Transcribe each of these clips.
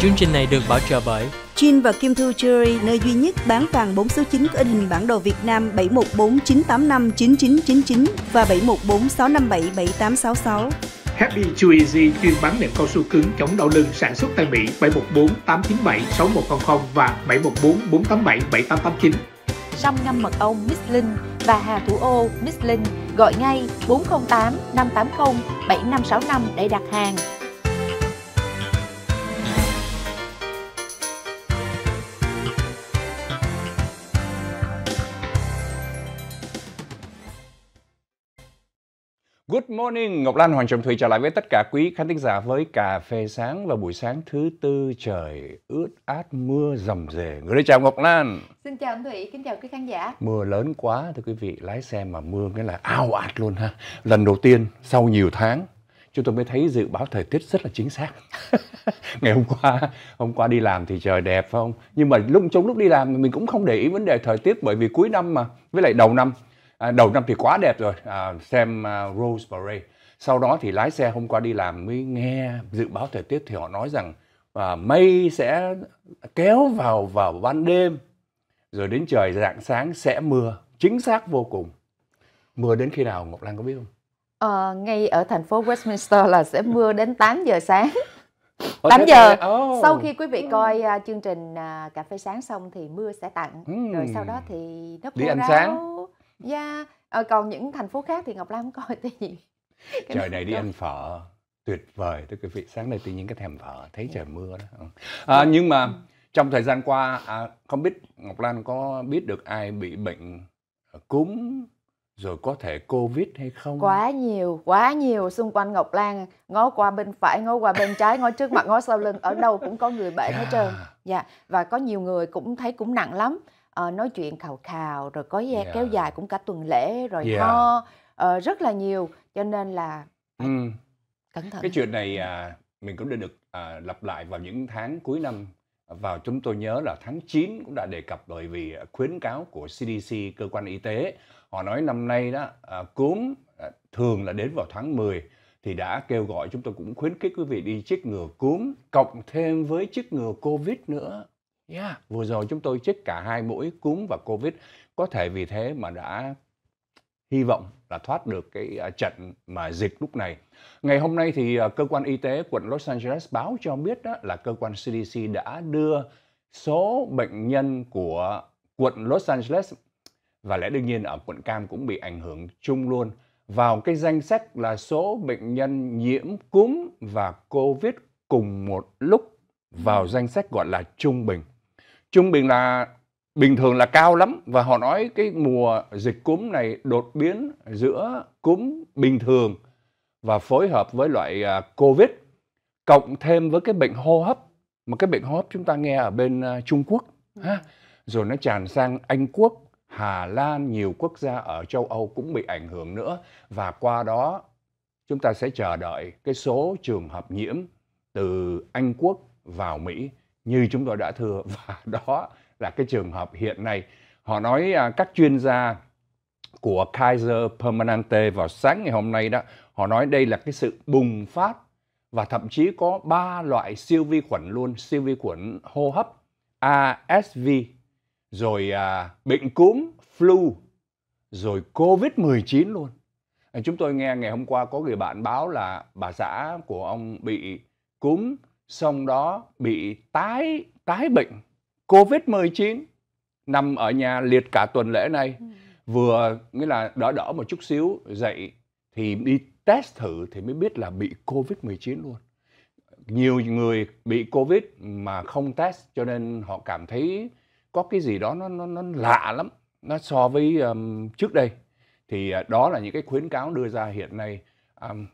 Chương trình này được bảo trợ bởi Chin và Kim Thu Jewelry, nơi duy nhất bán vàng 4 số 9 có in hình bản đồ Việt Nam 7149859999 và 7146577866. Happy Chew Easy chuyên bán nệm cao su cứng chống đau lưng sản xuất tại Mỹ 7148976100 và 7144877889. 487 ngâm mật ong Miss Linh và Hà Thủ Ô Miss Linh gọi ngay 4085807565 để đặt hàng. Good morning, Ngọc Lan Hoàng Trọng Thủy trở lại với tất cả quý khán thính giả với cà phê sáng và buổi sáng thứ tư trời ướt át mưa rầm rề. Người đây chào Ngọc Lan. Xin chào anh Thủy, kính chào quý khán giả. Mưa lớn quá thưa quý vị, lái xe mà mưa cái là ao ạt luôn ha. Lần đầu tiên sau nhiều tháng chúng tôi mới thấy dự báo thời tiết rất là chính xác ngày hôm qua hôm qua đi làm thì trời đẹp phải không nhưng mà lúc trong lúc đi làm mình cũng không để ý vấn đề thời tiết bởi vì cuối năm mà với lại đầu năm à, đầu năm thì quá đẹp rồi à, xem uh, Rose Parade sau đó thì lái xe hôm qua đi làm mới nghe dự báo thời tiết thì họ nói rằng à, mây sẽ kéo vào vào ban đêm rồi đến trời rạng sáng sẽ mưa chính xác vô cùng mưa đến khi nào ngọc lan có biết không ờ, ngay ở thành phố westminster là sẽ mưa đến 8 giờ sáng 8 giờ oh. sau khi quý vị coi uh, chương trình uh, cà phê sáng xong thì mưa sẽ tặng mm. rồi sau đó thì nó đi ăn ráo. sáng dạ yeah. Ờ, còn những thành phố khác thì ngọc lan không coi tại vì trời này đi ăn phở tuyệt vời thưa quý vị sáng nay tự nhiên cái thèm phở thấy trời mưa đó ờ. dạ. à, nhưng mà ừ. trong thời gian qua à, không biết ngọc lan có biết được ai bị bệnh ờ, cúm rồi có thể covid hay không quá nhiều quá nhiều xung quanh ngọc lan ngó qua bên phải ngó qua bên trái ngó trước mặt ngó sau lưng ở đâu cũng có người bệnh yeah. hết trơn dạ và có nhiều người cũng thấy cũng nặng lắm uh, nói chuyện khào khào rồi có yeah. kéo dài cũng cả tuần lễ rồi yeah. ho uh, rất là nhiều cho nên là ừ. cẩn thận cái chuyện này uh, mình cũng đã được uh, lặp lại vào những tháng cuối năm vào chúng tôi nhớ là tháng 9 cũng đã đề cập bởi vì à, khuyến cáo của CDC cơ quan y tế họ nói năm nay đó à, cúm à, thường là đến vào tháng 10 thì đã kêu gọi chúng tôi cũng khuyến khích quý vị đi chích ngừa cúm cộng thêm với chích ngừa covid nữa Yeah, vừa rồi chúng tôi chích cả hai mũi cúm và Covid. Có thể vì thế mà đã hy vọng là thoát được cái à, trận mà dịch lúc này. Ngày hôm nay thì à, cơ quan y tế quận Los Angeles báo cho biết đó là cơ quan CDC đã đưa số bệnh nhân của quận Los Angeles và lẽ đương nhiên ở quận Cam cũng bị ảnh hưởng chung luôn vào cái danh sách là số bệnh nhân nhiễm cúm và Covid cùng một lúc vào danh sách gọi là trung bình trung bình là bình thường là cao lắm và họ nói cái mùa dịch cúm này đột biến giữa cúm bình thường và phối hợp với loại à, covid cộng thêm với cái bệnh hô hấp mà cái bệnh hô hấp chúng ta nghe ở bên à, Trung Quốc ừ. ha rồi nó tràn sang Anh Quốc Hà Lan nhiều quốc gia ở châu Âu cũng bị ảnh hưởng nữa và qua đó chúng ta sẽ chờ đợi cái số trường hợp nhiễm từ Anh Quốc vào Mỹ như chúng tôi đã thừa và đó là cái trường hợp hiện nay. Họ nói à, các chuyên gia của Kaiser Permanente vào sáng ngày hôm nay đó, họ nói đây là cái sự bùng phát và thậm chí có ba loại siêu vi khuẩn luôn, siêu vi khuẩn hô hấp ASV, rồi à, bệnh cúm flu, rồi COVID-19 luôn. Chúng tôi nghe ngày hôm qua có người bạn báo là bà xã của ông bị cúm xong đó bị tái tái bệnh COVID-19 nằm ở nhà liệt cả tuần lễ này ừ. vừa nghĩa là đỡ đỡ một chút xíu dậy thì đi test thử thì mới biết là bị Covid-19 luôn. Nhiều người bị Covid mà không test cho nên họ cảm thấy có cái gì đó nó nó, nó lạ lắm, nó so với um, trước đây. Thì uh, đó là những cái khuyến cáo đưa ra hiện nay. Um,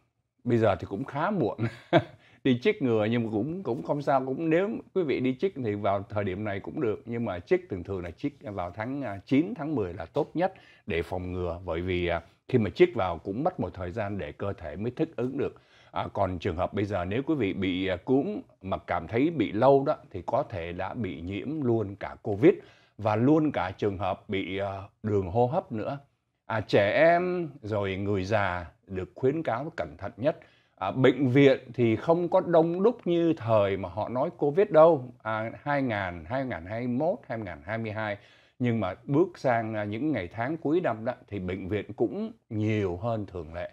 bây giờ thì cũng khá muộn. đi chích ngừa nhưng mà cũng cũng không sao cũng nếu quý vị đi chích thì vào thời điểm này cũng được nhưng mà chích thường thường là chích vào tháng 9 à, tháng 10 là tốt nhất để phòng ngừa bởi vì à, khi mà chích vào cũng mất một thời gian để cơ thể mới thích ứng được à, còn trường hợp bây giờ nếu quý vị bị à, cúm mà cảm thấy bị lâu đó thì có thể đã bị nhiễm luôn cả covid và luôn cả trường hợp bị đường hô hấp nữa à, trẻ em rồi người già được khuyến cáo cẩn thận nhất à, bệnh viện thì không có đông đúc như thời mà họ nói covid đâu à, 2000 2021 2022 nhưng mà bước sang à, những ngày tháng cuối năm đó thì bệnh viện cũng nhiều hơn thường lệ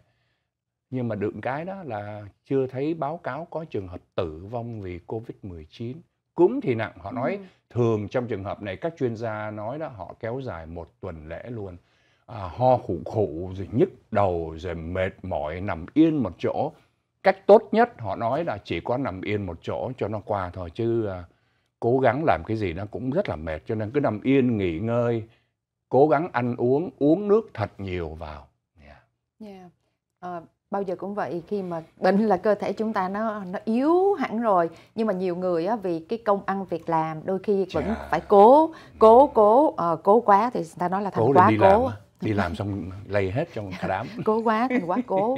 nhưng mà đựng cái đó là chưa thấy báo cáo có trường hợp tử vong vì covid 19 cúm thì nặng họ nói ừ. thường trong trường hợp này các chuyên gia nói đó họ kéo dài một tuần lễ luôn à, ho khủ khủ rồi nhức đầu rồi mệt mỏi nằm yên một chỗ cách tốt nhất họ nói là chỉ có nằm yên một chỗ cho nó qua thôi chứ à, cố gắng làm cái gì nó cũng rất là mệt cho nên cứ nằm yên nghỉ ngơi cố gắng ăn uống uống nước thật nhiều vào yeah. Yeah. À, bao giờ cũng vậy khi mà bệnh là cơ thể chúng ta nó nó yếu hẳn rồi nhưng mà nhiều người á, vì cái công ăn việc làm đôi khi vẫn yeah. Dạ. phải cố cố cố uh, cố quá thì người ta nói là thành cố quá cố đi làm xong lây hết trong cả đám cố quá thì quá cố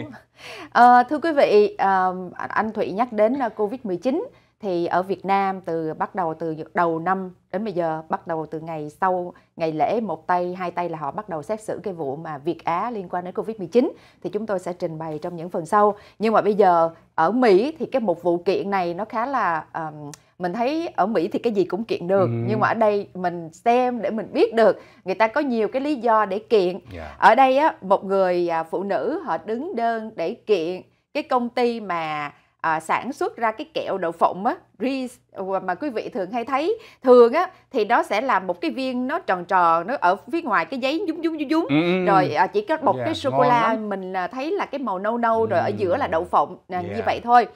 à, thưa quý vị à, anh Thụy nhắc đến ờ, covid 19 thì ở Việt Nam từ bắt đầu từ đầu năm đến bây giờ bắt đầu từ ngày sau ngày lễ một tay hai tay là họ bắt đầu xét xử cái vụ mà Việt Á liên quan đến Covid-19 thì chúng tôi sẽ trình bày trong những phần sau nhưng mà bây giờ ở Mỹ thì cái một vụ kiện này nó khá là um, mình thấy ở mỹ thì cái gì cũng kiện được ừ. nhưng mà ở đây mình xem để mình biết được người ta có nhiều cái lý do để kiện yeah. Dạ. ở đây á một người à, phụ nữ họ đứng đơn để kiện cái công ty mà à, sản xuất ra cái kẹo đậu phộng á Reese ờ, mà quý vị thường hay thấy thường á thì nó sẽ là một cái viên nó tròn tròn nó ở phía ngoài cái giấy dúng dúng dúng dúng ừ, ừ, ừ. rồi à, chỉ có một yeah, dạ, cái sô cô la mình à, thấy là cái màu nâu nâu ừ. rồi ở ừ. giữa là đậu phộng yeah. như dạ. vậy thôi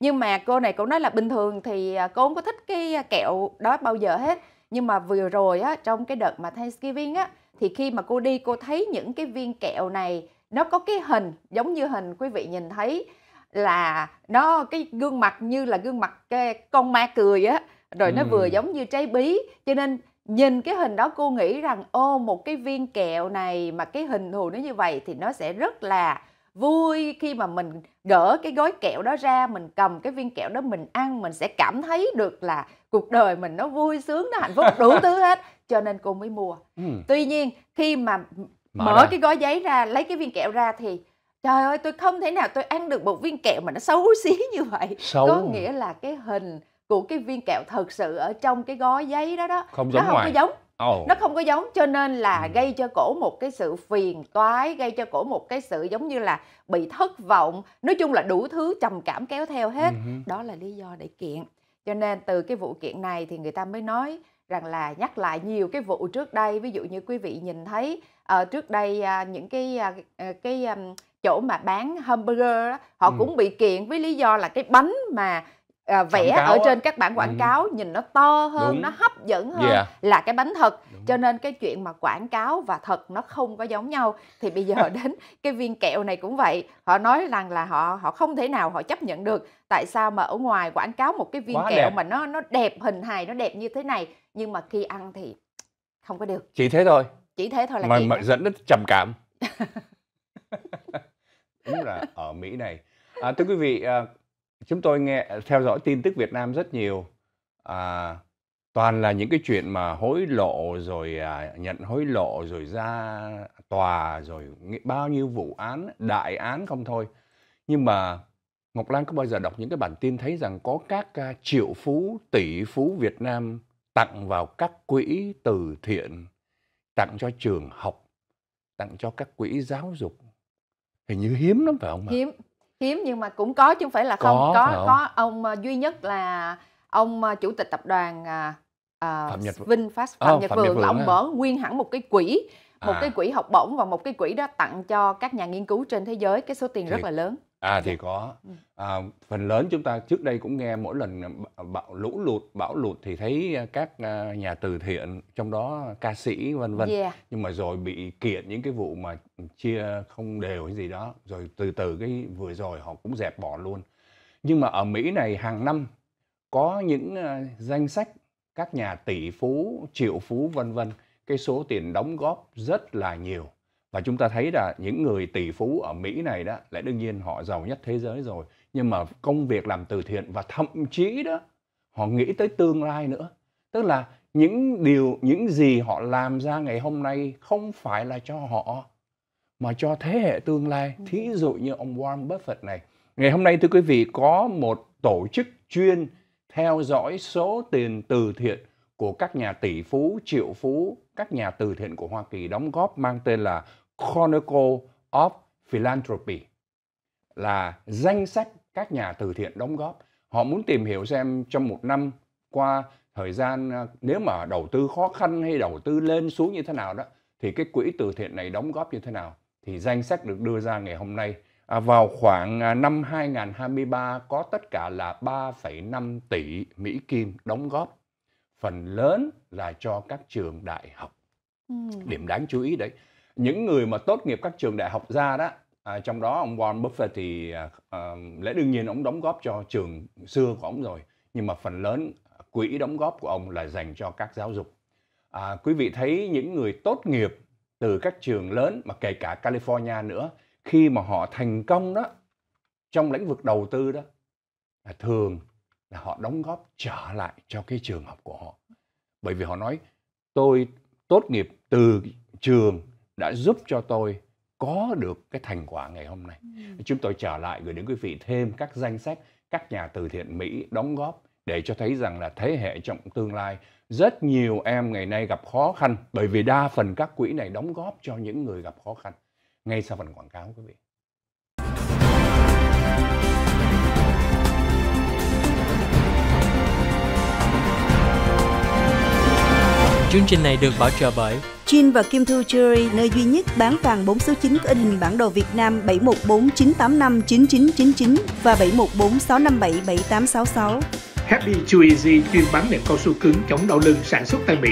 nhưng mà cô này cũng nói là bình thường thì à, cô không có thích cái à, kẹo đó bao giờ hết nhưng mà vừa rồi á trong cái đợt mà Thanksgiving á thì khi mà cô đi cô thấy những cái viên kẹo này nó có cái hình giống như hình quý vị nhìn thấy là nó cái gương mặt như là gương mặt cái con ma cười á rồi ừ. nó vừa giống như trái bí cho nên nhìn cái hình đó cô nghĩ rằng ô một cái viên kẹo này mà cái hình thù nó như vậy thì nó sẽ rất là vui khi mà mình gỡ cái gói kẹo đó ra mình cầm cái viên kẹo đó mình ăn mình sẽ cảm thấy được là cuộc đời mình nó vui sướng nó hạnh phúc đủ thứ hết cho nên cô mới mua ừ. tuy nhiên khi mà mở, mở cái gói giấy ra lấy cái viên kẹo ra thì trời ơi tôi không thể nào tôi ăn được một viên kẹo mà nó xấu xí như vậy xấu. có nghĩa là cái hình của cái viên kẹo thật sự ở trong cái gói giấy đó đó không giống nó không ngoài. có giống oh. nó không có giống cho nên là ừ. gây cho cổ một cái sự phiền toái gây cho cổ một cái sự giống như là bị thất vọng nói chung là đủ thứ trầm cảm kéo theo hết ừ. đó là lý do để kiện cho nên từ cái vụ kiện này thì người ta mới nói rằng là nhắc lại nhiều cái vụ trước đây ví dụ như quý vị nhìn thấy uh, trước đây uh, những cái uh, cái um, chỗ mà bán hamburger đó, họ ừ. cũng bị kiện với lý do là cái bánh mà à, vẽ ở trên các bản quảng ừ. cáo nhìn nó to hơn Đúng. nó hấp dẫn hơn yeah. là cái bánh thật Đúng. cho nên cái chuyện mà quảng cáo và thật nó không có giống nhau thì bây giờ đến cái viên kẹo này cũng vậy họ nói rằng là họ họ không thể nào họ chấp nhận được tại sao mà ở ngoài quảng cáo một cái viên Quá kẹo đẹp. mà nó nó đẹp hình hài nó đẹp như thế này nhưng mà khi ăn thì không có được chỉ thế thôi chỉ thế thôi là mà, mà dẫn đến trầm cảm đúng là ở mỹ này à, thưa quý vị à, chúng tôi nghe theo dõi tin tức Việt Nam rất nhiều à, toàn là những cái chuyện mà hối lộ rồi à, nhận hối lộ rồi ra tòa rồi bao nhiêu vụ án đại án không thôi nhưng mà Ngọc Lan có bao giờ đọc những cái bản tin thấy rằng có các à, triệu phú tỷ phú Việt Nam tặng vào các quỹ từ thiện tặng cho trường học tặng cho các quỹ giáo dục hình như hiếm lắm phải không ạ hiếm hiếm nhưng mà cũng có chứ không phải là không có có, có ông ờ, duy nhất là ông ờ, chủ tịch tập đoàn uh, Nhật... VinFast Phạm oh, Nhật Vượng là ông mở nguyên hẳn một cái quỹ một à. cái quỹ học bổng và một cái quỹ đó tặng cho các nhà nghiên cứu trên thế giới cái số tiền Thiệt. rất là lớn À thì dạ. có. Ừ. À, phần lớn chúng ta trước đây cũng nghe mỗi lần ờ, bão lũ lụt, bão lụt thì thấy ờ, các ờ, nhà từ thiện trong đó ca sĩ vân vân. Yeah. Dạ. Nhưng mà rồi bị kiện những cái vụ mà chia không đều hay gì đó, rồi từ từ cái vừa rồi họ cũng dẹp bỏ luôn. Nhưng mà ở Mỹ này hàng năm có những danh sách các nhà tỷ phú, triệu phú vân vân, cái số tiền đóng góp rất là nhiều và chúng ta thấy là những người tỷ phú ở Mỹ này đó lẽ đương nhiên họ giàu nhất thế giới rồi nhưng mà công việc làm từ thiện và thậm chí đó họ nghĩ tới tương lai nữa tức là những điều những gì họ làm ra ngày hôm nay không phải là cho họ mà cho thế hệ tương lai ừ. thí dụ như ông Warren Buffett này ngày hôm nay thưa quý vị có một tổ chức chuyên theo dõi số tiền từ thiện của các nhà tỷ phú, triệu phú, các nhà từ thiện của Hoa Kỳ đóng góp mang tên là Chronicle of Philanthropy là danh sách các nhà từ thiện đóng góp. Họ muốn tìm hiểu xem trong một năm qua thời gian à, nếu mà đầu tư khó khăn hay đầu tư lên xuống như thế nào đó thì cái quỹ từ thiện này đóng góp như thế nào thì danh sách được đưa ra ngày hôm nay à, vào khoảng à, năm 2023 có tất cả là 3,5 tỷ Mỹ Kim đóng góp phần lớn là cho các trường đại học ừ. điểm đáng chú ý đấy những người mà tốt nghiệp các trường đại học ra đó à, trong đó ông Warren Buffett thì à, à lẽ đương nhiên ông đóng góp cho trường xưa của ông rồi nhưng mà phần lớn à, quỹ đóng góp của ông là dành cho các giáo dục à, quý vị thấy những người tốt nghiệp từ các trường lớn mà kể cả California nữa khi mà họ thành công đó trong lĩnh vực đầu tư đó thường là họ đóng góp trở lại cho cái trường học của họ bởi vì họ nói tôi tốt nghiệp từ trường đã giúp cho tôi có được cái thành quả ngày hôm nay ừ. chúng tôi trở lại gửi đến quý vị thêm các danh sách các nhà từ thiện mỹ đóng góp để cho thấy rằng là thế hệ trong tương lai rất nhiều em ngày nay gặp khó khăn bởi vì đa phần các quỹ này đóng góp cho những người gặp khó khăn ngay sau phần quảng cáo quý vị Chương trình này được bảo trợ bởi Chin và Kim Thu Jewelry, nơi duy nhất bán vàng 4 số 9 có in hình bản đồ Việt Nam 7149859999 và 7146577866. Happy Chew Easy chuyên bán nệm cao su cứng chống đau lưng sản xuất tại Mỹ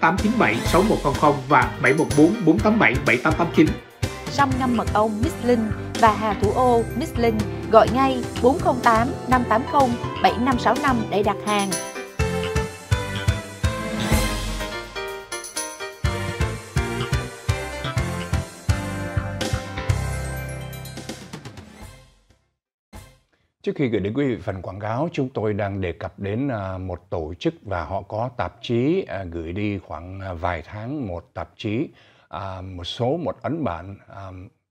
7148976100 và 7144877889. Sâm ngâm mật ong Miss Linh và Hà Thủ Ô Miss Linh gọi ngay 408 580 7565 để đặt hàng. Trước khi gửi đến quý vị phần quảng cáo, chúng tôi đang đề cập đến à, một tổ chức và họ có tạp chí à, gửi đi khoảng à, vài tháng một tạp chí, một số một ấn bản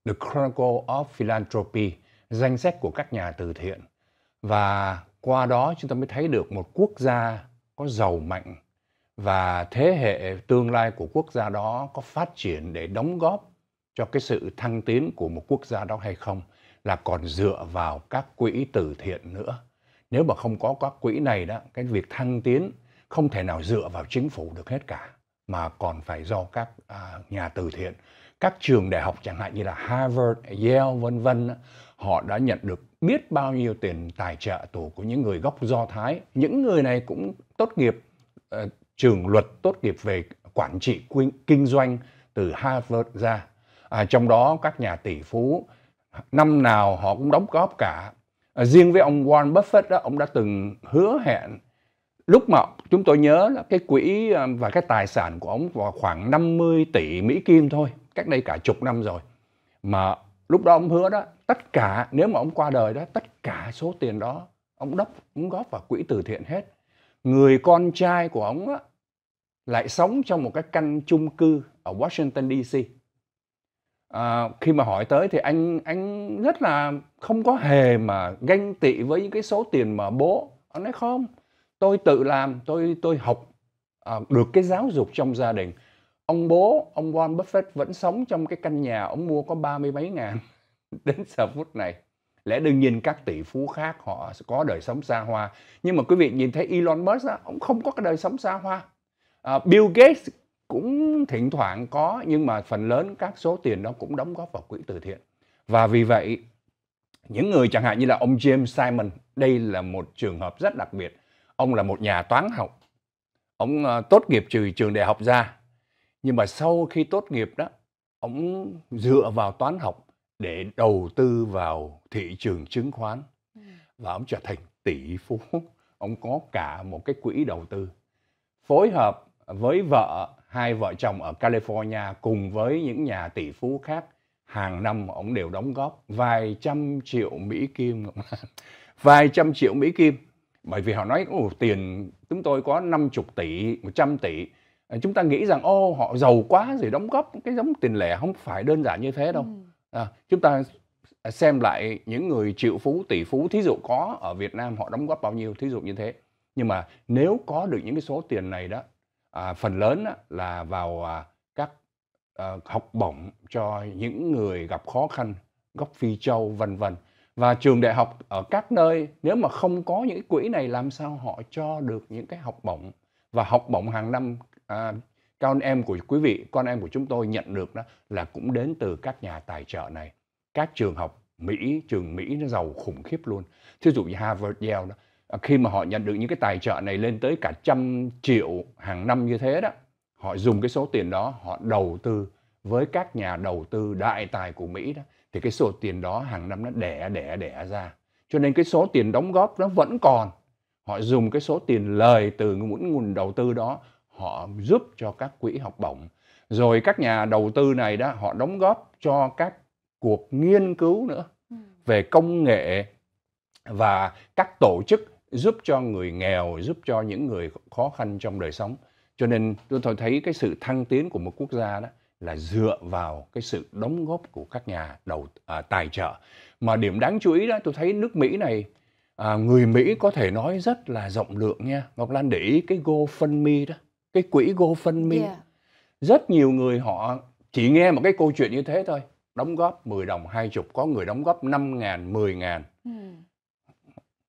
The Chronicle of Philanthropy, danh sách của các nhà từ thiện. Và qua đó chúng ta mới thấy được một quốc gia có giàu mạnh và thế hệ tương lai của quốc gia đó có phát triển để đóng góp cho cái sự thăng tiến của một quốc gia đó hay không là còn dựa vào các quỹ từ thiện nữa. Nếu mà không có các quỹ này đó, cái việc thăng tiến không thể nào dựa vào chính phủ được hết cả mà còn phải do các à, nhà từ thiện, các trường đại học chẳng hạn như là Harvard, Yale vân vân, họ đã nhận được biết bao nhiêu tiền tài trợ tù của những người gốc Do Thái. Những người này cũng tốt nghiệp uh, trường luật, tốt nghiệp về quản trị kinh doanh từ Harvard ra. À, trong đó các nhà tỷ phú năm nào họ cũng đóng góp cả à, riêng với ông Warren Buffett đó ông đã từng hứa hẹn lúc mà chúng tôi nhớ là cái quỹ à, và cái tài sản của ông vào khoảng 50 tỷ Mỹ Kim thôi cách đây cả chục năm rồi mà lúc đó ông hứa đó tất cả nếu mà ông qua đời đó tất cả số tiền đó ông đốc ông góp vào quỹ từ thiện hết người con trai của ông á, lại sống trong một cái căn chung cư ở Washington DC à, khi mà hỏi tới thì anh anh rất là không có hề mà ganh tị với những cái số tiền mà bố anh nói không tôi tự làm tôi tôi học à, được cái giáo dục trong gia đình ông bố ông Warren Buffett vẫn sống trong cái căn nhà ông mua có ba mươi mấy ngàn đến giờ phút này lẽ đương nhiên các tỷ phú khác họ có đời sống xa hoa nhưng mà quý vị nhìn thấy Elon Musk á, ông không có cái đời sống xa hoa à, Bill Gates cũng thỉnh thoảng có nhưng mà phần lớn các số tiền đó cũng đóng góp vào quỹ từ thiện và vì vậy những người chẳng hạn như là ông James Simon đây là một trường hợp rất đặc biệt ông là một nhà toán học ông ờ, tốt nghiệp từ trường đại học ra nhưng mà sau khi tốt nghiệp đó ông dựa vào toán học để đầu tư vào thị trường chứng khoán và ông trở thành tỷ phú ông có cả một cái quỹ đầu tư phối hợp với vợ hai vợ chồng ở California cùng với những nhà tỷ phú khác hàng năm ông đều đóng góp vài trăm triệu Mỹ Kim vài trăm triệu Mỹ Kim bởi vì họ nói Ồ, tiền chúng tôi có 50 tỷ 100 tỷ à, chúng ta nghĩ rằng ô họ giàu quá rồi đóng góp cái giống tiền lẻ không phải đơn giản như thế đâu ừ. à, chúng ta xem lại những người triệu phú tỷ phú thí dụ có ở Việt Nam họ đóng góp bao nhiêu thí dụ như thế nhưng mà nếu có được những cái số tiền này đó à, phần lớn á, là vào à, các à, học bổng cho những người gặp khó khăn gốc Phi Châu vân vân và trường đại học ở các nơi nếu mà không có những quỹ này làm sao họ cho được những cái học bổng và học bổng hàng năm à, con em của quý vị con em của chúng tôi nhận được đó là cũng đến từ các nhà tài trợ này các trường học Mỹ trường Mỹ nó giàu khủng khiếp luôn thí dụ như Harvard Yale đó Ờ, khi mà họ nhận được những cái tài trợ này lên tới cả trăm triệu hàng năm như thế đó họ dùng cái số tiền đó họ đầu tư với các nhà đầu tư đại tài của Mỹ đó thì cái số tiền đó hàng năm nó đẻ đẻ đẻ ra cho nên cái số tiền đóng góp nó vẫn còn họ dùng cái số tiền lời từ những nguồn đầu tư đó họ giúp cho các quỹ học bổng rồi các nhà đầu tư này đó họ đóng góp cho các cuộc nghiên cứu nữa ừ. về công nghệ và các tổ chức giúp cho người nghèo, giúp cho những người khó khăn trong đời sống. Cho nên tôi thấy cái sự thăng tiến của một quốc gia đó là dựa vào cái sự đóng góp của các nhà đầu à, tài trợ. Mà điểm đáng chú ý đó tôi thấy nước Mỹ này à, người Mỹ có thể nói rất là rộng lượng nha. Ngọc Lan để ý cái GoFundMe đó, cái quỹ GoFundMe. Yeah. Rất nhiều người họ chỉ nghe một cái câu chuyện như thế thôi. Đóng góp 10 đồng, 20, có người đóng góp 5 ngàn, 10 ngàn. Hmm.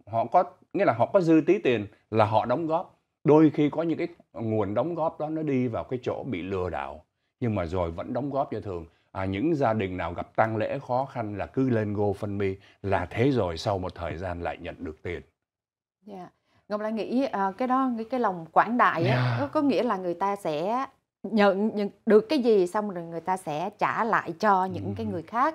Họ có nghĩa là họ có dư tí tiền là họ đóng góp đôi khi có những cái nguồn đóng góp đó nó đi vào cái chỗ bị lừa đảo nhưng mà rồi vẫn đóng góp cho thường à, những gia đình nào gặp tăng lễ khó khăn là cứ lên go phân mi là thế rồi sau một thời gian lại nhận được tiền. Yeah. Dạ. Ngọc Lan nghĩ uh, cái đó cái, cái lòng quảng đại yeah. á, dạ. có nghĩa là người ta sẽ nhận, nhận được cái gì xong rồi người ta sẽ trả lại cho những cái người khác.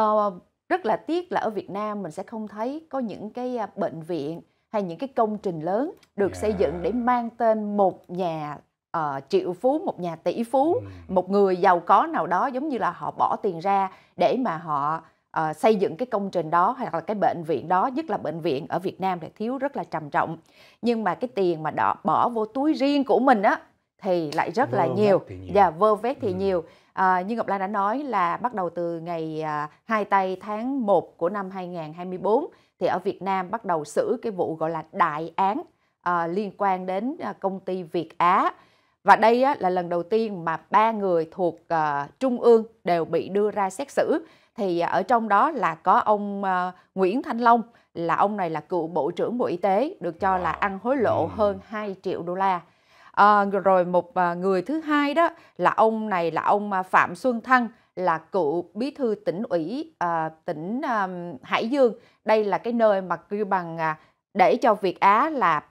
Uh, rất là tiếc là ở Việt Nam mình sẽ không thấy có những cái à, bệnh viện hay những cái công trình lớn được yeah. xây dựng để mang tên một nhà uh, triệu phú một nhà tỷ phú mm. một người giàu có nào đó giống như là họ bỏ tiền ra để mà họ uh, xây dựng cái công trình đó hoặc là cái bệnh viện đó nhất là bệnh viện ở Việt Nam thì thiếu rất là trầm trọng nhưng mà cái tiền mà đó bỏ vô túi riêng của mình á thì lại rất vơ là nhiều và yeah, dạ, vơ vét thì ừ. nhiều à, như Ngọc Lan đã nói là bắt đầu từ ngày à, 2 tây tháng 1 của năm 2024 thì ở Việt Nam bắt đầu xử cái vụ gọi là đại án à, liên quan đến ờ, công ty Việt Á và đây á, là lần đầu tiên mà ba người thuộc à, trung ương đều bị đưa ra xét xử thì à, ở trong đó là có ông à, Nguyễn Thanh Long là ông này là cựu bộ trưởng Bộ Y tế được cho là ăn hối lộ ừ. hơn 2 triệu đô la. À, rồi một à, người thứ hai đó là ông này là ông Phạm Xuân Thăng là cựu bí thư tỉnh ủy à, tỉnh à, Hải Dương. Đây là cái nơi mà kêu bằng à, để cho Việt Á là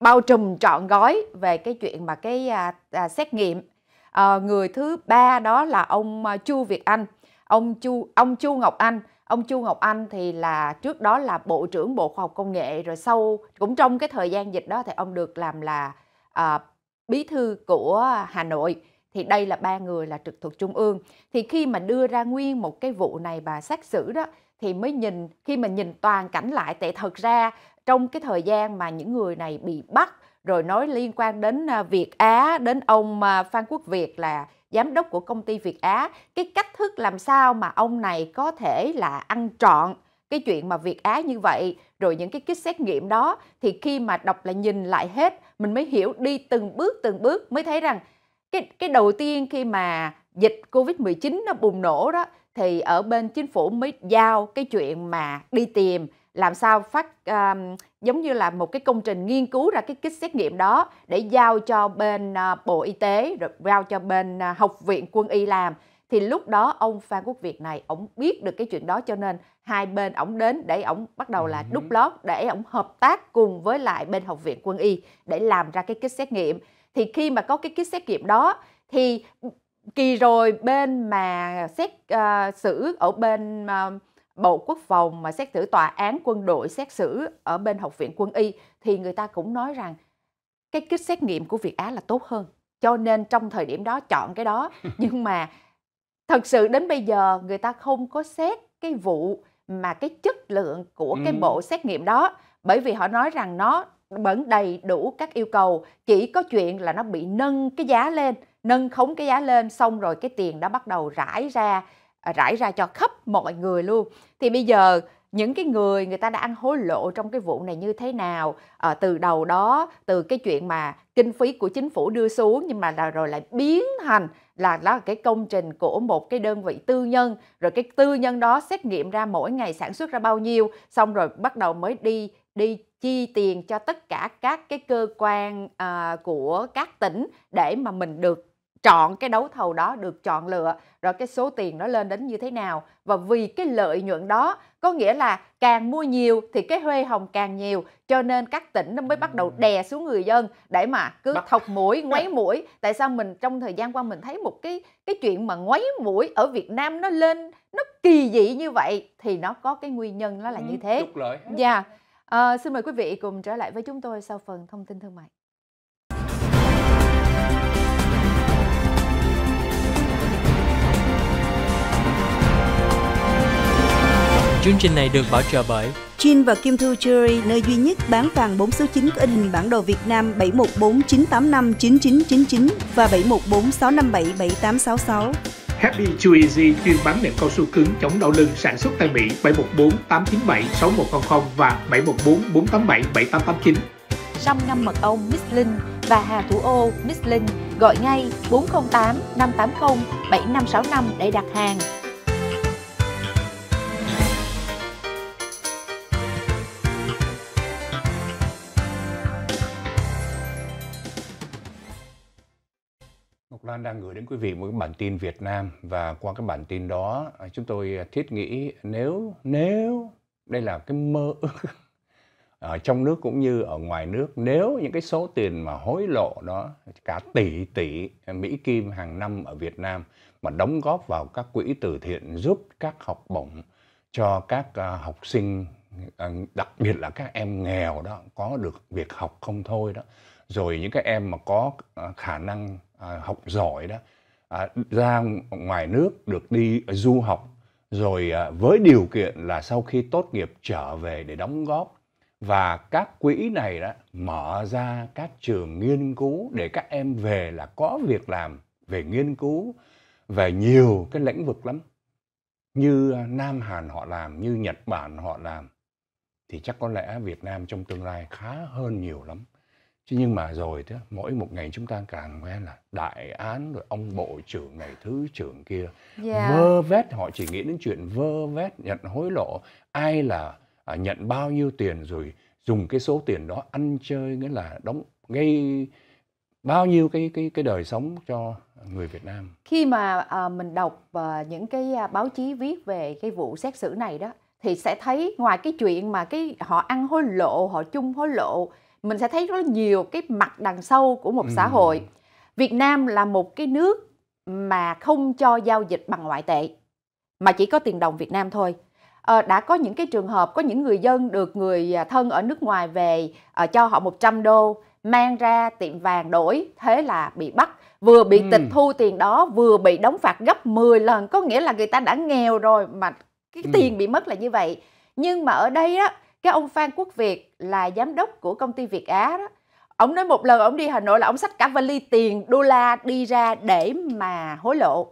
bao trùm trọn gói về cái chuyện mà cái à, à, xét nghiệm. À, người thứ ba đó là ông à, Chu Việt Anh, ông Chu ông Chu Ngọc Anh. Ông Chu Ngọc Anh thì là trước đó là Bộ trưởng Bộ Khoa học Công nghệ rồi sau cũng trong cái thời gian dịch đó thì ông được làm là à, bí thư của Hà Nội thì đây là ba người là trực thuộc trung ương thì khi mà đưa ra nguyên một cái vụ này và xét xử đó thì mới nhìn khi mà nhìn toàn cảnh lại tại thật ra trong cái thời gian mà những người này bị bắt rồi nói liên quan đến à, Việt Á đến ông à, Phan Quốc Việt là giám đốc của công ty Việt Á cái cách thức làm sao mà ông này có thể là ăn trọn cái chuyện mà Việt Á như vậy rồi những cái kích xét nghiệm đó thì khi mà đọc lại nhìn lại hết mình mới hiểu đi từng bước từng bước mới thấy rằng cái cái đầu tiên khi mà dịch Covid-19 nó bùng nổ đó thì ở bên chính phủ mới giao cái chuyện mà đi tìm làm sao phát um, giống như là một cái công trình nghiên cứu ra cái kit xét nghiệm đó để giao cho bên uh, Bộ Y tế rồi giao cho bên uh, Học viện Quân y làm thì lúc đó ông Phan Quốc Việt này ông biết được cái chuyện đó cho nên hai bên ông đến để ông bắt đầu là đúc lót để ông hợp tác cùng với lại bên Học viện Quân y để làm ra cái kit xét nghiệm thì khi mà có cái kit xét nghiệm đó thì kỳ rồi bên mà xét uh, xử ở bên uh, Bộ Quốc phòng mà xét xử tòa án quân đội xét xử ở bên Học viện Quân y thì người ta cũng nói rằng cái kit xét nghiệm của Việt Á là tốt hơn. Cho nên trong thời điểm đó chọn cái đó. Nhưng mà thật sự đến bây giờ người ta không có xét cái vụ mà cái chất lượng của cái ừ. bộ xét nghiệm đó bởi vì họ nói rằng nó vẫn đầy đủ các yêu cầu chỉ có chuyện là nó bị nâng cái giá lên nâng khống cái giá lên xong rồi cái tiền đó bắt đầu rải ra à, rải ra cho khắp mọi người luôn thì bây giờ những cái người người ta đã ăn hối lộ trong cái vụ này như thế nào à, từ đầu đó từ cái chuyện mà kinh phí của chính phủ đưa xuống nhưng mà là rồi lại biến thành là đó là cái công trình của một cái đơn vị tư nhân rồi cái tư nhân đó xét nghiệm ra mỗi ngày sản xuất ra bao nhiêu xong rồi bắt đầu mới đi đi chi tiền cho tất cả các cái cơ quan à, của các tỉnh để mà mình được chọn cái đấu thầu đó được chọn lựa rồi cái số tiền nó lên đến như thế nào và vì cái lợi nhuận đó có nghĩa là càng mua nhiều thì cái huê hồng càng nhiều cho nên các tỉnh nó mới bắt đầu đè xuống người dân để mà cứ thọc mũi ngoáy mũi tại sao mình trong thời gian qua mình thấy một cái cái chuyện mà ngoáy mũi ở Việt Nam nó lên nó kỳ dị như vậy thì nó có cái nguyên nhân nó là như thế. Trục lợi. Dạ. Yeah À, xin mời quý vị cùng trở lại với chúng tôi sau phần thông tin thương mại. Chương trình này được bảo trợ bởi Chin và Kim Thu Jewelry, nơi duy nhất bán vàng 4 số 9 có in hình bản đồ Việt Nam 7149859999 và 7146577866. Happy Chew Easy chuyên bán nệm cao su cứng chống đau lưng sản xuất tại Mỹ 714 897 6100 và 714 487 7889. Sâm ngâm mật ong Miss Linh và Hà Thủ Ô Miss Linh gọi ngay 408 580 7565 để đặt hàng. Lan đang gửi đến quý vị một cái bản tin Việt Nam và qua cái bản tin đó à, chúng tôi à, thiết nghĩ nếu nếu đây là cái mơ ở trong nước cũng như ở ngoài nước nếu những cái số tiền mà hối lộ đó cả tỷ tỷ à, Mỹ Kim hàng năm ở Việt Nam mà đóng góp vào các quỹ từ thiện giúp các học bổng cho các học sinh đặc biệt là các em nghèo đó có được việc học không thôi đó rồi những cái em mà có khả năng à, học giỏi đó à, ra ngoài nước được đi du học rồi à, với điều kiện là sau khi tốt nghiệp trở về để đóng góp và các quỹ này đó mở ra các trường nghiên cứu để các em về là có việc làm về nghiên cứu về nhiều cái lĩnh vực lắm như Nam Hàn họ làm như Nhật Bản họ làm thì chắc có lẽ Việt Nam trong tương lai khá hơn nhiều lắm Chứ nhưng mà rồi thế, mỗi một ngày chúng ta càng quen là đại án rồi ông bộ trưởng này thứ trưởng kia yeah. Dạ. vơ vét họ chỉ nghĩ đến chuyện vơ vét nhận hối lộ ai là à, nhận bao nhiêu tiền rồi dùng cái số tiền đó ăn chơi nghĩa là đóng gây bao nhiêu cái cái cái đời sống cho người Việt Nam. Khi mà à, mình đọc à, những cái à, báo chí viết về cái vụ xét xử này đó thì sẽ thấy ngoài cái chuyện mà cái họ ăn hối lộ, họ chung hối lộ mình sẽ thấy rất nhiều cái mặt đằng sau của một xã hội Việt Nam là một cái nước mà không cho giao dịch bằng ngoại tệ mà chỉ có tiền đồng Việt Nam thôi à, đã có những cái trường hợp có những người dân được người à, thân ở nước ngoài về à, cho họ 100 đô mang ra tiệm vàng đổi thế là bị bắt vừa bị ừ. tịch thu tiền đó vừa bị đóng phạt gấp 10 lần có nghĩa là người ta đã nghèo rồi mà cái ừ. tiền bị mất là như vậy nhưng mà ở đây á cái ông Phan Quốc Việt là giám đốc của công ty Việt Á đó ông nói một lần ông đi Hà Nội là ông xách cả vali tiền đô la đi ra để mà hối lộ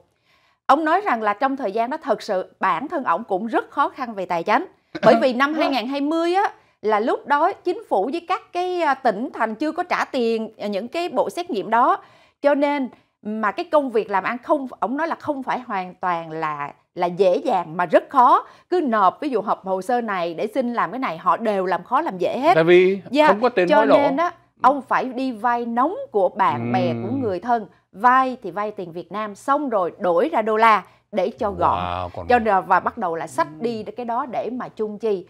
ông nói rằng là trong thời gian đó thật sự bản thân ông cũng rất khó khăn về tài chính bởi vì năm 2020 ờ. á là lúc đó chính phủ với các cái à, tỉnh thành chưa có trả tiền à, những cái bộ xét nghiệm đó cho nên mà cái công việc làm ăn không ông nói là không phải hoàn toàn là là dễ dàng mà rất khó cứ nộp ví dụ họp hồ sơ này để xin làm cái này họ đều làm khó làm dễ hết tại vì yeah. không có tiền cho nên á ông phải đi vay nóng của bạn ừ. bè của người thân vay thì vay tiền Việt Nam xong rồi đổi ra đô la để cho gọn wow, còn... cho nên và bắt đầu là sách đi cái đó để mà chung chi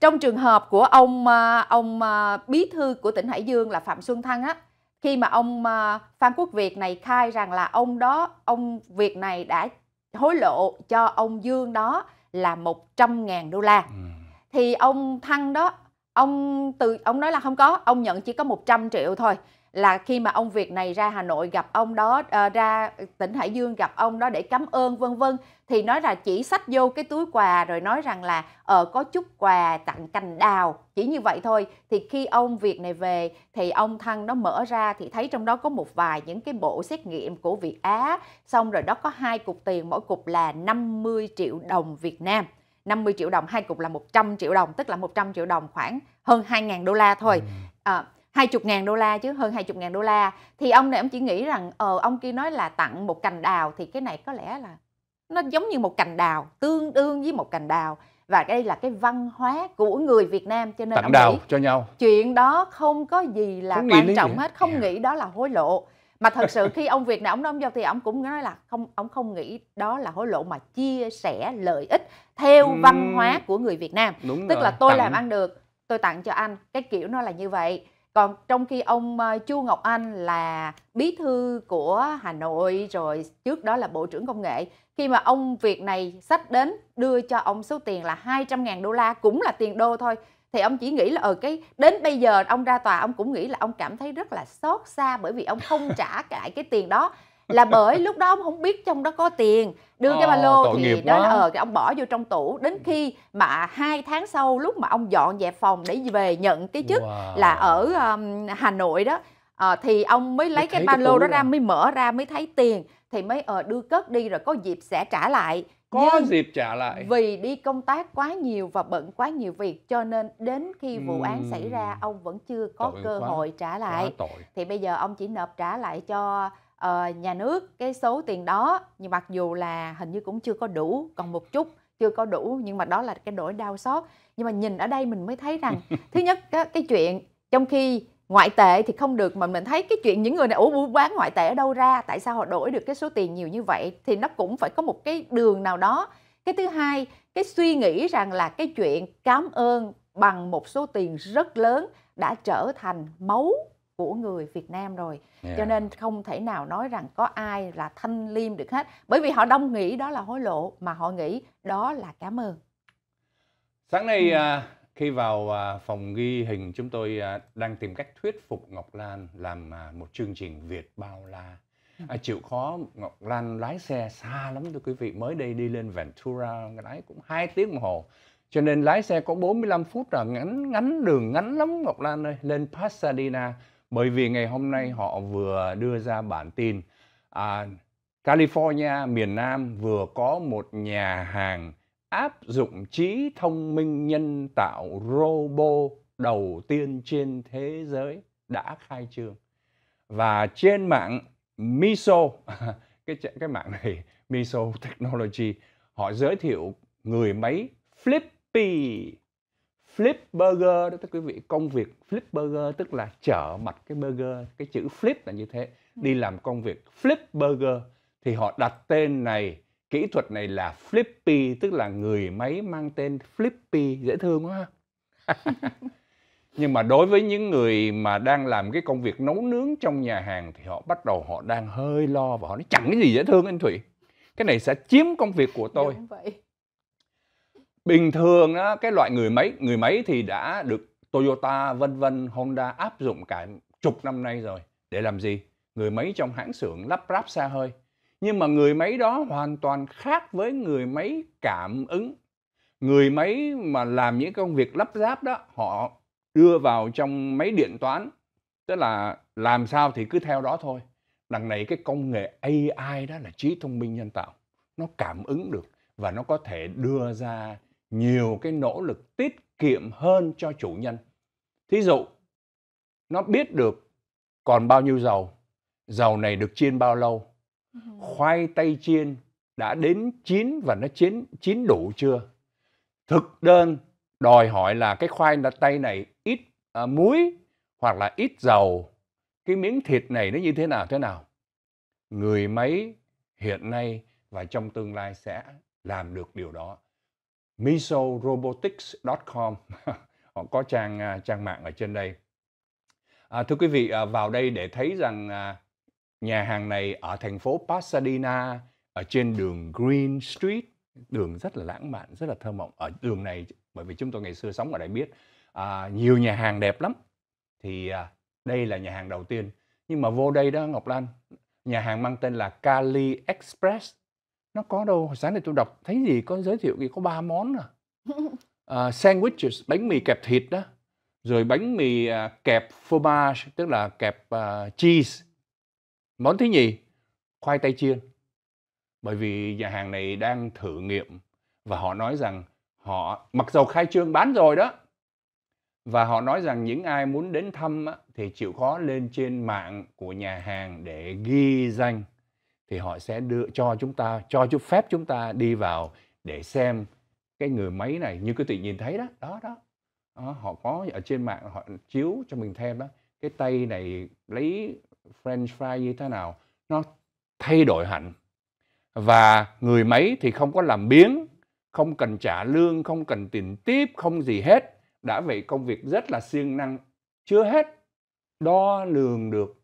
trong trường hợp của ông ờ, ông ờ, bí thư của tỉnh Hải Dương là Phạm Xuân Thăng á khi mà ông ờ, Phan Quốc Việt này khai rằng là ông đó ông Việt này đã hối lộ cho ông Dương đó là 100.000 đô la. Ừ. Thì ông Thăng đó, ông từ ông nói là không có, ông nhận chỉ có 100 triệu thôi là khi mà ông Việt này ra Hà Nội gặp ông đó uh, ra tỉnh Hải Dương gặp ông đó để cảm ơn vân vân thì nói là chỉ sách vô cái túi quà rồi nói rằng là ờ uh, có chút quà tặng cành đào chỉ như vậy thôi thì khi ông Việt này về thì ông Thăng nó mở ra thì thấy trong đó có một vài những cái bộ xét nghiệm của Việt Á xong rồi đó có hai cục tiền mỗi cục là 50 triệu đồng Việt Nam 50 triệu đồng hai cục là 100 triệu đồng tức là 100 triệu đồng khoảng hơn 2.000 đô la thôi à, 20 ngàn đô la chứ hơn 20 ngàn đô la thì ông này ông chỉ nghĩ rằng ờ ông kia nói là tặng một cành đào thì cái này có lẽ là nó giống như một cành đào tương đương với một cành đào và đây là cái văn hóa của người Việt Nam cho nên tặng đào nghĩ, cho nhau chuyện đó không có gì là không quan trọng hết không yeah. nghĩ đó là hối lộ mà thật sự khi ông Việt này ông nói ông giao thì ông cũng nói là không ông không nghĩ đó là hối lộ mà chia sẻ lợi ích theo văn hóa của người Việt Nam Đúng tức rồi. là tôi tặng. làm ăn được tôi tặng cho anh cái kiểu nó là như vậy còn trong khi ông ờ, Chu Ngọc Anh là bí thư của Hà Nội rồi trước đó là bộ trưởng công nghệ khi mà ông việc này sách đến đưa cho ông số tiền là 200.000 đô la cũng là tiền đô thôi thì ông chỉ nghĩ là ở ừ, cái đến bây giờ ông ra tòa ông cũng nghĩ là ông cảm thấy rất là xót xa bởi vì ông không trả lại cái tiền đó là bởi lúc đó ông không biết trong đó có tiền đưa ờ, cái ba lô thì đó là ờ, cái ông bỏ vô trong tủ đến khi mà hai tháng sau lúc mà ông dọn dẹp phòng để về nhận cái chức wow. là ở um, Hà Nội đó à, thì ông mới lấy cái ba lô đó ra mới mở ra mới thấy tiền thì mới ờ đưa cất đi rồi có dịp sẽ trả lại có Nhưng dịp trả lại vì đi công tác quá nhiều và bận quá nhiều việc cho nên đến khi vụ án xảy ra ông vẫn chưa có cơ quá. hội trả lại thì bây giờ ông chỉ nộp trả lại cho uh, nhà nước cái số tiền đó nhưng mặc dù là hình như cũng chưa có đủ còn một chút chưa có đủ nhưng mà đó là cái nỗi đau xót nhưng mà nhìn ở đây mình mới thấy rằng thứ nhất cái, chuyện trong khi ngoại tệ thì không được mà mình thấy cái chuyện những người này ủa buôn bán ngoại tệ ở đâu ra tại sao họ đổi được cái số tiền nhiều như vậy thì nó cũng phải có một cái đường nào đó cái thứ hai cái suy nghĩ rằng là cái chuyện cảm ơn bằng một số tiền rất lớn đã trở thành máu của người Việt Nam rồi yeah. cho nên không thể nào nói rằng có ai là thanh liêm được hết bởi vì họ đông nghĩ đó là hối lộ mà họ nghĩ đó là cảm ơn sáng nay ừ. À, khi vào à, phòng ghi hình chúng tôi à, đang tìm cách thuyết phục Ngọc Lan làm một chương trình Việt bao la ừ. À, chịu khó Ngọc Lan lái xe xa lắm thưa quý vị mới đây đi lên Ventura lái cũng hai tiếng đồng hồ cho nên lái xe có 45 phút là ngắn ngắn đường ngắn lắm Ngọc Lan ơi lên Pasadena bởi vì ngày hôm nay họ vừa đưa ra bản tin à, California miền Nam vừa có một nhà hàng áp dụng trí thông minh nhân tạo robot đầu tiên trên thế giới đã khai trương và trên mạng Miso cái cái mạng này Miso Technology họ giới thiệu người máy Flippy flip burger đó các quý vị công việc flip burger tức là chở mặt cái burger cái chữ flip là như thế ừ. đi làm công việc flip burger thì họ đặt tên này kỹ thuật này là flippy tức là người máy mang tên flippy dễ thương quá nhưng mà đối với những người mà đang làm cái công việc nấu nướng trong nhà hàng thì họ bắt đầu họ đang hơi lo và họ nói chẳng cái gì dễ thương anh thủy cái này sẽ chiếm công việc của tôi Đúng vậy bình thường á, cái loại người máy người máy thì đã được Toyota vân vân Honda áp dụng cả chục năm nay rồi để làm gì người máy trong hãng xưởng lắp ráp xa hơi nhưng mà người máy đó hoàn toàn khác với người máy cảm ứng người máy mà làm những công việc lắp ráp đó họ đưa vào trong máy điện toán tức là làm sao thì cứ theo đó thôi đằng này cái công nghệ AI đó là trí thông minh nhân tạo nó cảm ứng được và nó có thể đưa ra nhiều cái nỗ lực tiết kiệm hơn cho chủ nhân. Thí dụ, nó biết được còn bao nhiêu dầu, dầu này được chiên bao lâu, ừ. khoai tây chiên đã đến chín và nó chín, chín đủ chưa. Thực đơn đòi hỏi là cái khoai tây này ít à, muối hoặc là ít dầu, cái miếng thịt này nó như thế nào thế nào. Người máy hiện nay và trong tương lai sẽ làm được điều đó misorobotics.com họ có trang à, trang mạng ở trên đây à, thưa quý vị à, vào đây để thấy rằng à, nhà hàng này ở thành phố Pasadena ở trên đường Green Street đường rất là lãng mạn rất là thơ mộng ở đường này bởi vì chúng tôi ngày xưa sống ở đây biết à, nhiều nhà hàng đẹp lắm thì à, đây là nhà hàng đầu tiên nhưng mà vô đây đó Ngọc Lan nhà hàng mang tên là Cali Express nó có đâu hồi sáng này tôi đọc thấy gì có giới thiệu gì có ba món à uh, sandwiches bánh mì kẹp thịt đó rồi bánh mì uh, kẹp fromage tức là kẹp uh, cheese món thứ nhì khoai tây chiên bởi vì nhà hàng này đang thử nghiệm và họ nói rằng họ mặc dầu khai trương bán rồi đó và họ nói rằng những ai muốn đến thăm thì chịu khó lên trên mạng của nhà hàng để ghi danh thì họ sẽ đưa cho chúng ta cho chút phép chúng ta đi vào để xem cái người máy này như cái tự nhìn thấy đó đó đó à, họ có ở trên mạng họ chiếu cho mình thêm đó cái tay này lấy french fry như thế nào nó thay đổi hẳn và người máy thì không có làm biếng không cần trả lương không cần tiền tiếp không gì hết đã vậy công việc rất là siêng năng chưa hết đo lường được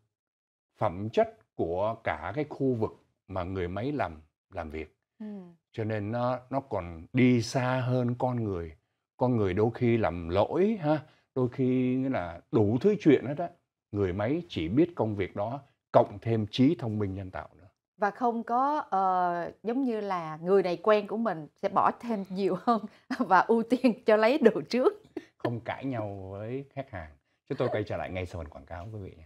phẩm chất của cả cái khu vực mà người máy làm làm việc ừ. cho nên nó nó còn đi xa hơn con người con người đôi khi làm lỗi ha đôi khi nghĩa là đủ thứ chuyện hết á người máy chỉ biết công việc đó cộng thêm trí thông minh nhân tạo nữa và không có uh, giống như là người này quen của mình sẽ bỏ thêm nhiều hơn và ưu tiên cho lấy đồ trước không cãi nhau với khách hàng chúng tôi quay trở lại ngay sau phần quảng cáo quý vị nhé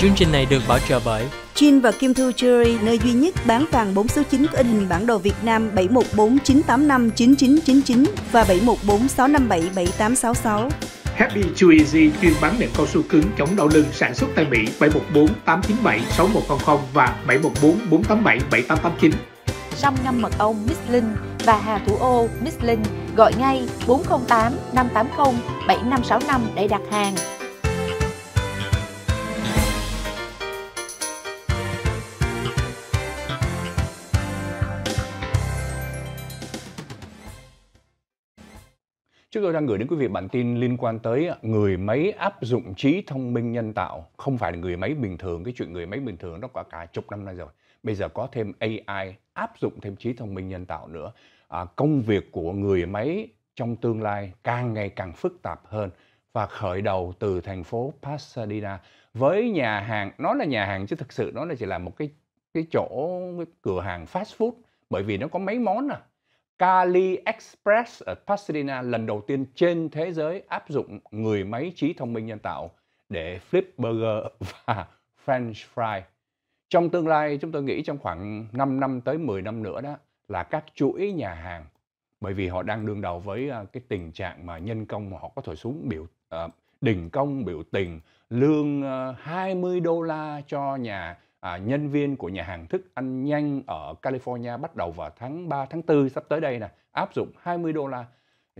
Chương trình này được bảo trợ bởi Chin và Kim Thu Jewelry, nơi duy nhất bán vàng 4 số 9 có in hình bản đồ Việt Nam 7149859999 và 7146577866. Happy Too Easy chuyên bán đệm cao su cứng chống đau lưng sản xuất tại Mỹ 714-897-6100 và 714-487-7889. Trong ngâm mật ong Miss Linh và Hà Thủ Ô Miss Linh gọi ngay 408 580 7565 để đặt hàng. Chúng tôi đang gửi đến quý vị bản tin liên quan tới người máy áp dụng trí thông minh nhân tạo. Không phải là người máy bình thường, cái chuyện người máy bình thường nó có cả chục năm nay rồi. Bây giờ có thêm AI áp dụng thêm trí thông minh nhân tạo nữa. À, công việc của người máy trong tương lai càng ngày càng phức tạp hơn và khởi đầu từ thành phố Pasadena với nhà hàng nó là nhà hàng chứ thực sự nó là chỉ là một cái cái chỗ cái cửa hàng fast food bởi vì nó có mấy món à Cali Express ở Pasadena lần đầu tiên trên thế giới áp dụng người máy trí thông minh nhân tạo để flip burger và french fry. Trong tương lai chúng tôi nghĩ trong khoảng 5 năm tới 10 năm nữa đó là các chuỗi nhà hàng bởi vì họ đang đương đầu với à, cái tình trạng mà nhân công họ có thể xuống biểu à, đình công biểu tình lương 20 à, đô la cho nhà nhân viên của nhà hàng thức ăn nhanh ở California bắt đầu vào tháng 3 tháng 4 sắp tới đây nè áp dụng 20 đô la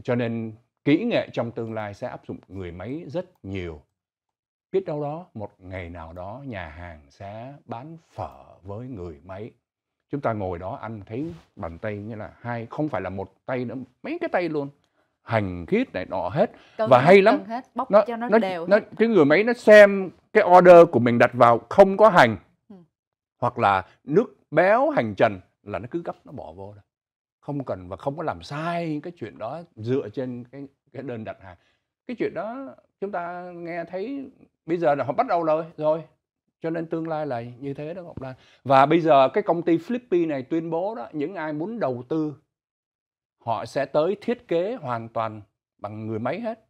cho nên kỹ nghệ trong tương lai sẽ áp dụng người máy rất nhiều biết đâu đó một ngày nào đó nhà hàng sẽ bán phở với người máy chúng ta ngồi đó anh thấy bàn tay như là hai không phải là một tay nữa mấy cái tay luôn hành khít này nọ hết cân và hết, hay lắm hết, bóc nó, cho nó, nó đều nó, cái người máy nó xem cái order của mình đặt vào không có hành ừ. hoặc là nước béo hành trần là nó cứ gấp nó bỏ vô đó không cần và không có làm sai cái chuyện đó dựa trên cái cái đơn đặt hàng cái chuyện đó chúng ta nghe thấy bây giờ là họ bắt đầu rồi rồi cho nên tương lai là như thế đó Ngọc Lan và bây giờ cái công ty Flippy này tuyên bố đó những ai muốn đầu tư họ sẽ tới thiết kế hoàn toàn bằng người máy hết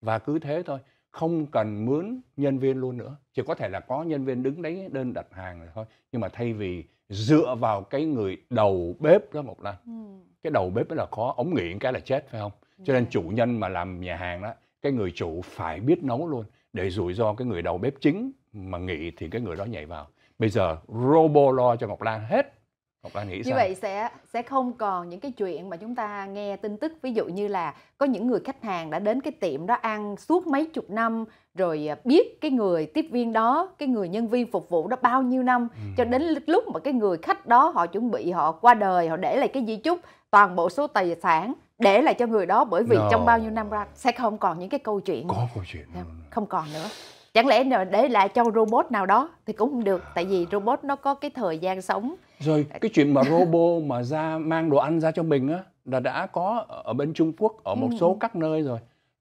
và cứ thế thôi không cần mướn nhân viên luôn nữa chỉ có thể là có nhân viên đứng đấy đơn đặt hàng rồi thôi nhưng mà thay vì dựa vào cái người đầu bếp đó Ngọc Lan, ừ. cái đầu bếp đó là khó ống nghỉ cái là chết phải không cho nên dạ. chủ nhân mà làm nhà hàng đó cái người chủ phải biết nấu luôn để rủi ro cái người đầu bếp chính mà nghị thì cái người đó nhảy vào bây giờ robo lo cho ngọc lan hết Ngọc Lan nghĩ như sao? vậy sẽ sẽ không còn những cái chuyện mà chúng ta nghe tin tức ví dụ như là có những người khách hàng đã đến cái tiệm đó ăn suốt mấy chục năm rồi à, biết cái người tiếp viên đó cái người nhân viên phục vụ đó bao nhiêu năm ừ. cho đến lúc mà cái người khách đó họ chuẩn bị họ qua đời họ để lại cái di chúc toàn bộ số tài sản để lại cho người đó bởi vì no. trong bao nhiêu năm ra sẽ không còn những cái câu chuyện có câu chuyện không, dạ, không còn nữa chẳng lẽ nào để lại cho robot nào đó thì cũng không được tại vì robot nó có cái thời gian sống rồi cái chuyện mà robot mà ra mang đồ ăn ra cho mình á là đã có ở bên Trung Quốc ở một ừ. số các nơi rồi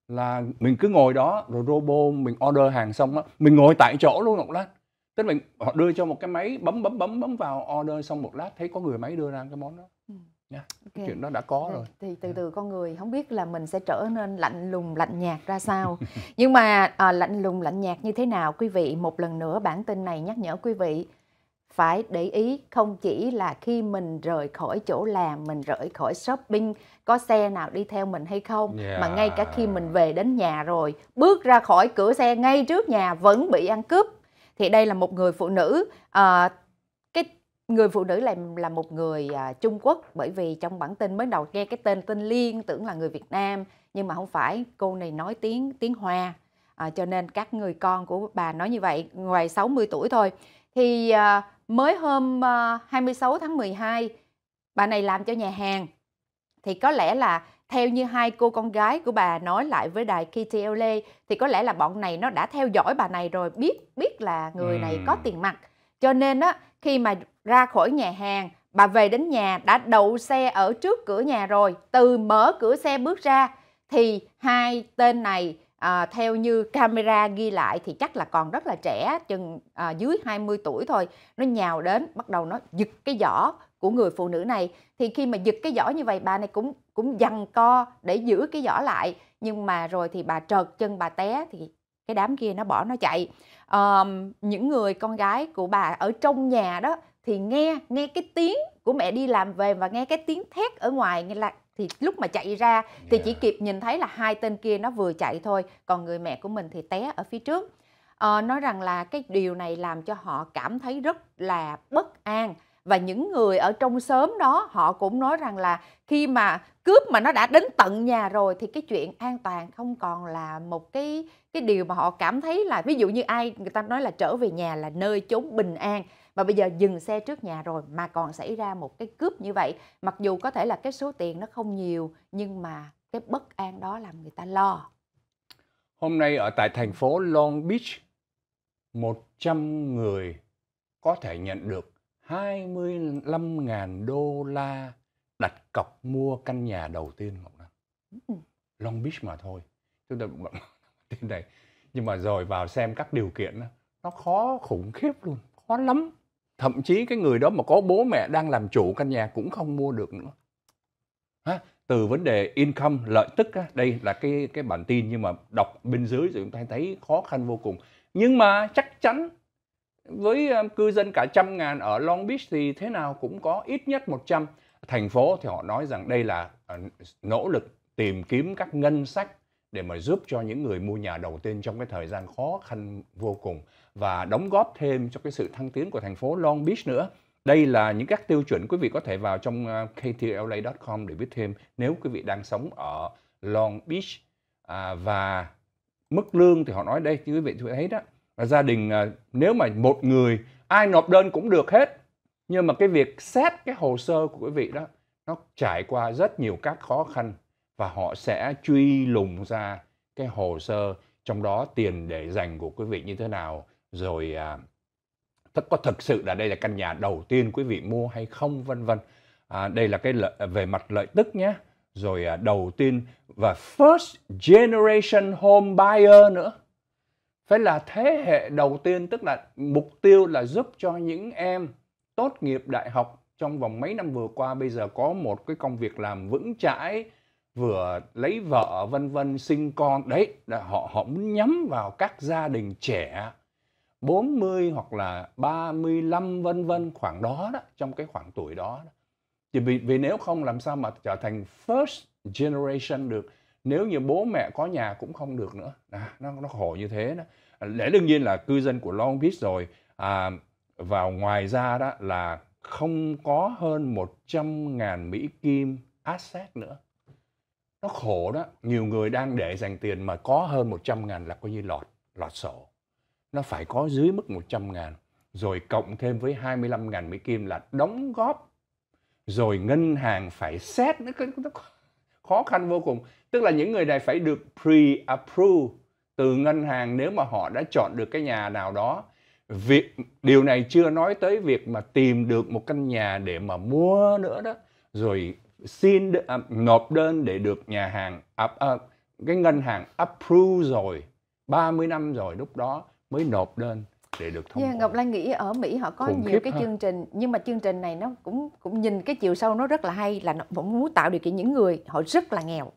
là mình cứ ngồi đó rồi robot mình order hàng xong á mình ngồi tại chỗ luôn Ngọc Lan tức là họ đưa cho một cái máy bấm bấm bấm bấm vào order xong một lát thấy có người máy đưa ra cái món đó Yeah. Okay. chuyện đó đã có rồi thì từ từ con người không biết là mình sẽ trở nên lạnh lùng lạnh nhạt ra sao nhưng mà à, lạnh lùng lạnh nhạt như thế nào quý vị một lần nữa bản tin này nhắc nhở quý vị phải để ý không chỉ là khi mình rời khỏi chỗ làm mình rời khỏi shopping có xe nào đi theo mình hay không yeah. mà ngay cả khi mình về đến nhà rồi bước ra khỏi cửa xe ngay trước nhà vẫn bị ăn cướp thì đây là một người phụ nữ à, người phụ nữ là là một người à, Trung Quốc bởi vì trong bản tin mới đầu nghe cái tên tên Liên tưởng là người Việt Nam nhưng mà không phải cô này nói tiếng tiếng Hoa à, cho nên các người con của bà nói như vậy ngoài 60 tuổi thôi thì à, mới hôm à, 26 tháng 12 bà này làm cho nhà hàng thì có lẽ là theo như hai cô con gái của bà nói lại với đài KTLA thì có lẽ là bọn này nó đã theo dõi bà này rồi biết biết là người này có tiền mặt cho nên á khi mà ra khỏi nhà hàng, bà về đến nhà đã đậu xe ở trước cửa nhà rồi. Từ mở cửa xe bước ra thì hai tên này à, theo như camera ghi lại thì chắc là còn rất là trẻ, chừng à, dưới 20 tuổi thôi. Nó nhào đến, bắt đầu nó giật cái giỏ của người phụ nữ này. Thì khi mà giật cái giỏ như vậy bà này cũng cũng dằn co để giữ cái giỏ lại. Nhưng mà rồi thì bà trợt chân bà té thì cái đám kia nó bỏ nó chạy à, những người con gái của bà ở trong nhà đó thì nghe nghe cái tiếng của mẹ đi làm về và nghe cái tiếng thét ở ngoài nghe là thì lúc mà chạy ra thì yeah. chỉ dạ. kịp nhìn thấy là hai tên kia nó vừa chạy thôi còn người mẹ của mình thì té ở phía trước à, nói rằng là cái điều này làm cho họ cảm thấy rất là bất an và những người ở trong xóm đó họ cũng nói rằng là khi mà cướp mà nó đã đến tận nhà rồi thì cái chuyện an toàn không còn là một cái cái điều mà họ cảm thấy là ví dụ như ai người ta nói là trở về nhà là nơi chốn bình an mà bây giờ dừng xe trước nhà rồi mà còn xảy ra một cái cướp như vậy, mặc dù có thể là cái số tiền nó không nhiều nhưng mà cái bất an đó làm người ta lo. Hôm nay ở tại thành phố Long Beach, 100 người có thể nhận được 25.000 đô la đặt cọc mua căn nhà đầu tiên Ngọc Lan. Ừ. Long Beach mà thôi. Chúng ta cũng tên này. Nhưng mà rồi vào xem các điều kiện nó khó khủng khiếp luôn, khó lắm thậm chí cái người đó mà có bố mẹ đang làm chủ căn nhà cũng không mua được nữa ha? từ vấn đề income lợi tức đây là cái cái bản tin nhưng mà đọc bên dưới thì chúng ta thấy khó khăn vô cùng nhưng mà chắc chắn với ờ, cư dân cả trăm ngàn ở Long Beach thì thế nào cũng có ít nhất 100 thành phố thì họ nói rằng đây là ờ, nỗ lực tìm kiếm các ngân sách để mà giúp cho những người mua nhà đầu tiên trong cái thời gian khó khăn vô cùng và đóng góp thêm cho cái sự thăng tiến của thành phố Long Beach nữa. Đây là những các tiêu chuẩn quý vị có thể vào trong à, ktla.com để biết thêm nếu quý vị đang sống ở Long Beach à, và mức lương thì họ nói đây quý vị thấy đó là gia đình à, nếu mà một người ai nộp đơn cũng được hết nhưng mà cái việc xét cái hồ sơ của quý vị đó nó trải qua rất nhiều các khó khăn và họ sẽ truy lùng ra cái hồ sơ trong đó tiền để dành của quý vị như thế nào rồi à, thật có thực sự là đây là căn nhà đầu tiên quý vị mua hay không vân vân à, đây là cái lợi, về mặt lợi tức nhé rồi à, đầu tiên và first generation home buyer nữa phải là thế hệ đầu tiên tức là mục tiêu là giúp cho những em tốt nghiệp đại học trong vòng mấy năm vừa qua bây giờ có một cái công việc làm vững chãi vừa lấy vợ vân vân sinh con đấy là họ họ muốn nhắm vào các gia đình trẻ 40 hoặc là 35 vân vân khoảng đó, đó trong cái khoảng tuổi đó, Thì vì, vì nếu không làm sao mà trở thành first generation được nếu như bố mẹ có nhà cũng không được nữa à, nó nó khổ như thế đó lẽ đương nhiên là cư dân của Long Beach rồi à, và ngoài ra đó là không có hơn 100 ngàn Mỹ Kim asset nữa nó khổ đó nhiều người đang để dành tiền mà có hơn 100 ngàn là coi như lọt lọt sổ nó phải có dưới mức 100 ngàn rồi cộng thêm với 25 ngàn Mỹ Kim là đóng góp rồi ngân hàng phải xét nó khó khăn vô cùng tức là những người này phải được pre-approve từ ngân hàng nếu mà họ đã chọn được cái nhà nào đó việc điều này chưa nói tới việc mà tìm được một căn nhà để mà mua nữa đó rồi xin à, nộp đơn để được nhà hàng à, à, cái ngân hàng approve rồi 30 năm rồi lúc đó mới nộp lên để được thông yeah, Ngọc Lan nghĩ ở Mỹ họ có Khủng nhiều cái ha. chương trình nhưng mà chương trình này nó cũng cũng nhìn cái chiều sâu nó rất là hay là nó cũng muốn tạo điều kiện những người họ rất là nghèo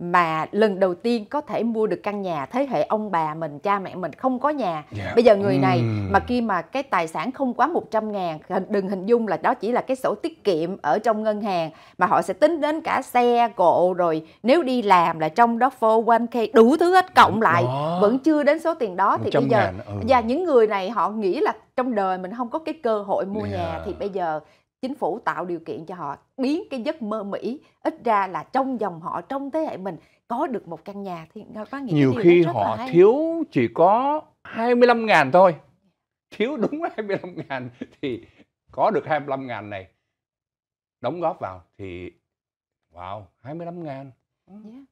mà lần đầu tiên có thể mua được căn nhà thế hệ ông bà mình cha mẹ mình không có nhà yeah. Dạ. bây giờ người này mm. mà khi mà cái tài sản không quá 100 ngàn đừng hình dung là đó chỉ là cái sổ tiết kiệm ở trong ngân hàng mà họ sẽ tính đến cả xe cộ rồi nếu đi làm là trong đó 401k đủ thứ hết cộng Đúng lại vẫn chưa đến số tiền đó thì bây giờ ngàn, ừ. và những người này họ nghĩ là trong đời mình không có cái cơ hội mua yeah. Dạ. nhà thì bây giờ chính phủ tạo điều kiện cho họ biến cái giấc mơ Mỹ ít ra là trong dòng họ trong thế hệ mình có được một căn nhà thì có nghĩa nhiều khi họ thiếu chỉ có 25 ngàn thôi thiếu đúng 25 ngàn thì có được 25 ngàn này đóng góp vào thì wow 25 ngàn ừ, yeah.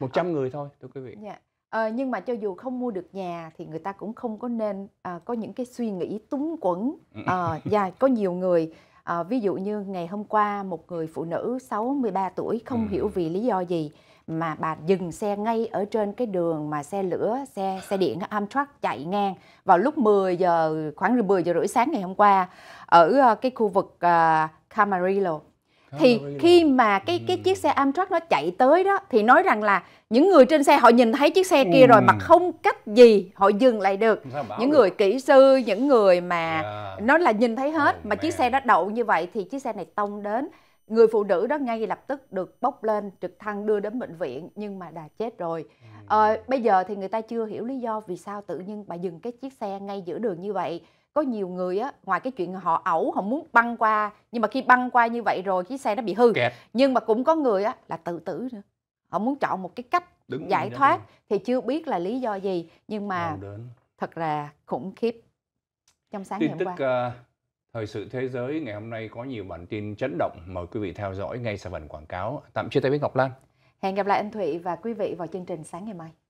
100 à, ờ. người thôi thưa quý vị yeah. Dạ. à, ờ, nhưng mà cho dù không mua được nhà thì người ta cũng không có nên à, có những cái suy nghĩ túng quẫn à, và có nhiều người À, ví dụ như ngày hôm qua một người phụ nữ 63 tuổi không ừ. hiểu vì lý do gì mà bà dừng xe ngay ở trên cái đường mà xe lửa, xe xe điện Amtrak chạy ngang vào lúc 10 giờ khoảng 10 giờ rưỡi sáng ngày hôm qua ở ờ, cái khu vực uh, Camarillo thì khi mà cái cái ừ. chiếc xe Amtrak nó chạy tới đó thì nói rằng là những người trên xe họ nhìn thấy chiếc xe kia rồi mà ừ. không cách gì họ dừng lại được những người kỹ sư những người mà dạ. nó là nhìn thấy hết mà chiếc xe đó đậu như vậy thì chiếc xe này tông đến người phụ nữ đó ngay lập tức được bốc lên trực thăng đưa đến bệnh viện nhưng mà đã chết rồi ừ. ờ, bây giờ thì người ta chưa hiểu lý do vì sao tự nhiên bà dừng cái chiếc xe ngay giữa đường như vậy có nhiều người á ngoài cái chuyện họ ẩu họ muốn băng qua nhưng mà khi băng qua như vậy rồi chiếc xe nó bị hư Kẹt. nhưng mà cũng có người á là tự tử nữa họ muốn chọn một cái cách Đúng giải thoát thì chưa biết là lý do gì nhưng mà thật là khủng khiếp trong sáng tin ngày hôm tức, qua uh, thời sự thế giới ngày hôm nay có nhiều bản tin chấn động mời quý vị theo dõi ngay sau phần quảng cáo tạm chia tay với Ngọc Lan hẹn gặp lại anh Thụy và quý vị vào chương trình sáng ngày mai